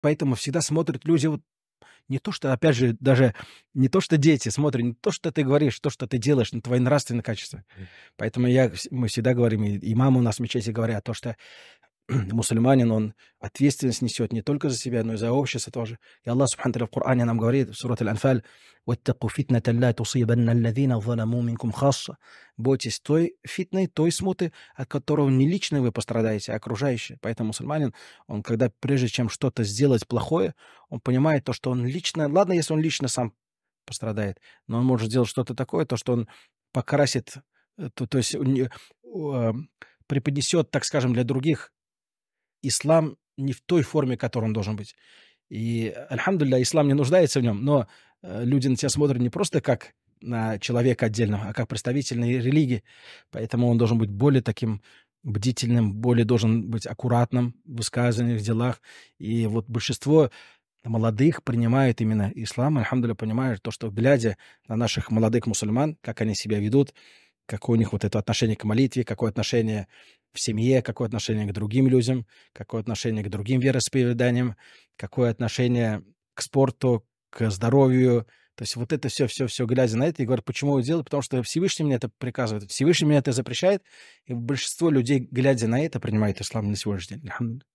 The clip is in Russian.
поэтому всегда смотрят люди вот не то, что, опять же, даже не то, что дети смотрят, не то, что ты говоришь, то, что ты делаешь, на твои нравственные качества. Поэтому я, мы всегда говорим, и, и мама у нас в мечети говорят, то, что мусульманин, он ответственность несет не только за себя, но и за общество тоже. И Аллах Субхану в Коране нам говорит, в Сурат Аль-Анфаль, Бойтесь той фитной, той смуты, от которого не лично вы пострадаете, а окружающие. Поэтому мусульманин, он когда прежде чем что-то сделать плохое, он понимает то, что он лично, ладно, если он лично сам пострадает, но он может сделать что-то такое, то, что он покрасит, э, то, то есть а, преподнесет, так скажем, для других ислам не в той форме, которой он должен быть. И, э, альхамдулillah, ислам не нуждается в нем, но э, люди на тебя смотрят не просто как на человека отдельного, а как представительной религии. Поэтому он должен быть более таким бдительным, более должен быть аккуратным в высказываниях, в делах. И вот большинство молодых принимают именно ислам, альхамдулillah, понимают то, что глядя на наших молодых мусульман, как они себя ведут, какое у них вот это отношение к молитве, какое отношение в семье, какое отношение к другим людям, какое отношение к другим вероисповеданиям, какое отношение к спорту, к здоровью. То есть вот это все, все, все, глядя на это, я говорю, почему я делаю? Потому что Всевышний мне это приказывает, Всевышний мне это запрещает, и большинство людей, глядя на это, принимает ислам на сегодняшний день.